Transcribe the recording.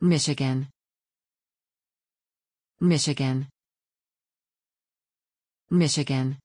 Michigan Michigan Michigan